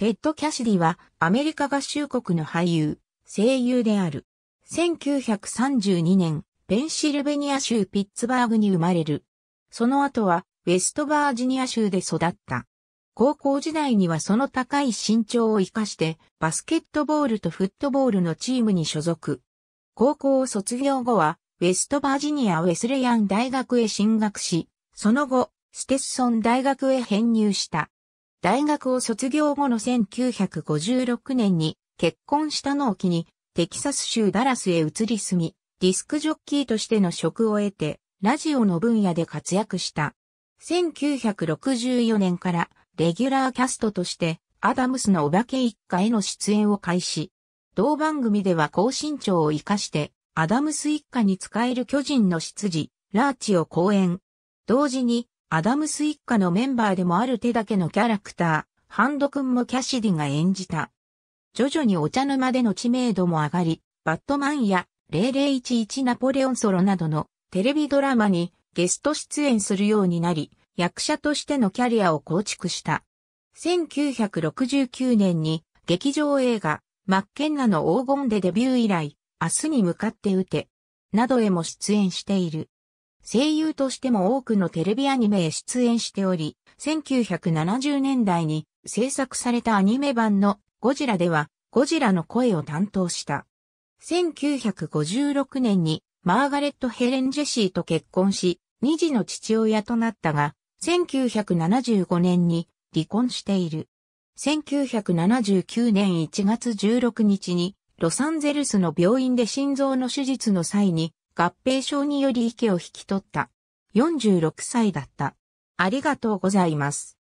テッド・キャシディはアメリカ合衆国の俳優、声優である。1932年、ペンシルベニア州ピッツバーグに生まれる。その後は、ウェストバージニア州で育った。高校時代にはその高い身長を活かして、バスケットボールとフットボールのチームに所属。高校を卒業後は、ウェストバージニアウェスレヤン大学へ進学し、その後、ステッソン大学へ編入した。大学を卒業後の1956年に結婚したのを機に、テキサス州ダラスへ移り住み、ディスクジョッキーとしての職を得て、ラジオの分野で活躍した。1964年からレギュラーキャストとして、アダムスのお化け一家への出演を開始。同番組では高身長を活かして、アダムス一家に使える巨人の執事、ラーチを講演。同時に、アダムス一家のメンバーでもある手だけのキャラクター、ハンド君もキャシディが演じた。徐々にお茶の間での知名度も上がり、バットマンや0011ナポレオンソロなどのテレビドラマにゲスト出演するようになり、役者としてのキャリアを構築した。1969年に劇場映画マッケンナの黄金でデビュー以来、明日に向かって打て、などへも出演している。声優としても多くのテレビアニメへ出演しており、1970年代に制作されたアニメ版のゴジラではゴジラの声を担当した。1956年にマーガレット・ヘレン・ジェシーと結婚し、二児の父親となったが、1975年に離婚している。1979年1月16日にロサンゼルスの病院で心臓の手術の際に合併症により息を引き取った。46歳だった。ありがとうございます。